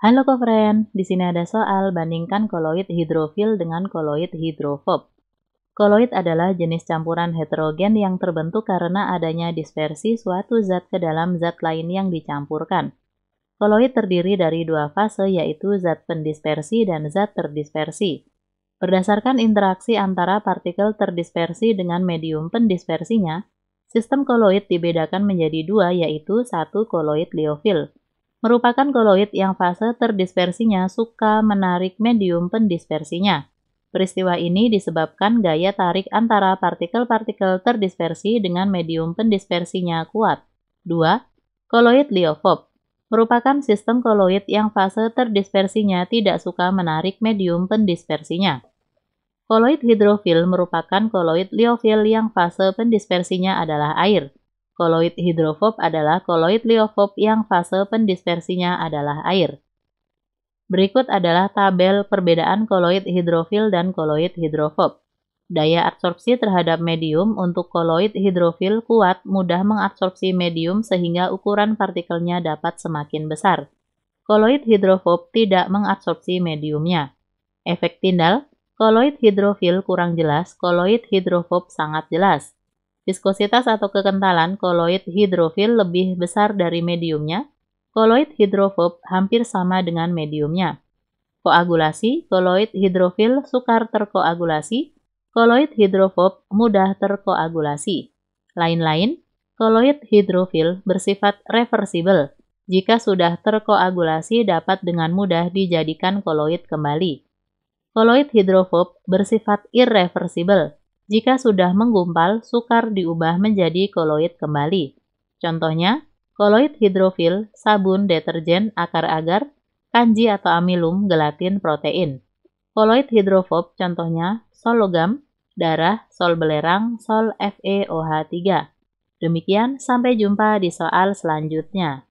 Halo kofren, di sini ada soal bandingkan koloid hidrofil dengan koloid hidrofob. Koloid adalah jenis campuran heterogen yang terbentuk karena adanya dispersi suatu zat ke dalam zat lain yang dicampurkan. Koloid terdiri dari dua fase yaitu zat pendispersi dan zat terdispersi. Berdasarkan interaksi antara partikel terdispersi dengan medium pendispersinya, sistem koloid dibedakan menjadi dua yaitu satu koloid liofil merupakan koloid yang fase terdispersinya suka menarik medium pendispersinya. Peristiwa ini disebabkan gaya tarik antara partikel-partikel terdispersi dengan medium pendispersinya kuat. 2. Koloid liofob merupakan sistem koloid yang fase terdispersinya tidak suka menarik medium pendispersinya. Koloid hidrofil merupakan koloid liofil yang fase pendispersinya adalah air. Koloid hidrofob adalah koloid liofob yang fase pendispersinya adalah air. Berikut adalah tabel perbedaan koloid hidrofil dan koloid hidrofob. Daya adsorpsi terhadap medium untuk koloid hidrofil kuat mudah mengabsorpsi medium sehingga ukuran partikelnya dapat semakin besar. Koloid hidrofob tidak mengabsorpsi mediumnya. Efek tindal, koloid hidrofil kurang jelas, koloid hidrofob sangat jelas. Viskositas atau kekentalan koloid hidrofil lebih besar dari mediumnya. Koloid hidrofob hampir sama dengan mediumnya. Koagulasi, koloid hidrofil sukar terkoagulasi, koloid hidrofob mudah terkoagulasi. Lain-lain, koloid hidrofil bersifat reversible, Jika sudah terkoagulasi dapat dengan mudah dijadikan koloid kembali. Koloid hidrofob bersifat irreversible. Jika sudah menggumpal, sukar diubah menjadi koloid kembali. Contohnya, koloid hidrofil, sabun, deterjen, akar-agar, kanji atau amilum, gelatin, protein. Koloid hidrofob contohnya sol logam, darah, sol belerang, sol FeOH3. Demikian, sampai jumpa di soal selanjutnya.